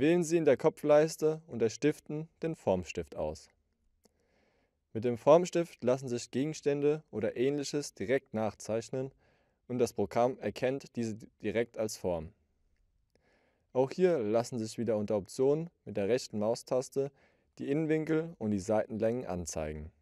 Wählen Sie in der Kopfleiste unter Stiften den Formstift aus. Mit dem Formstift lassen sich Gegenstände oder ähnliches direkt nachzeichnen und das Programm erkennt diese direkt als Form. Auch hier lassen sich wieder unter Optionen mit der rechten Maustaste die Innenwinkel und die Seitenlängen anzeigen.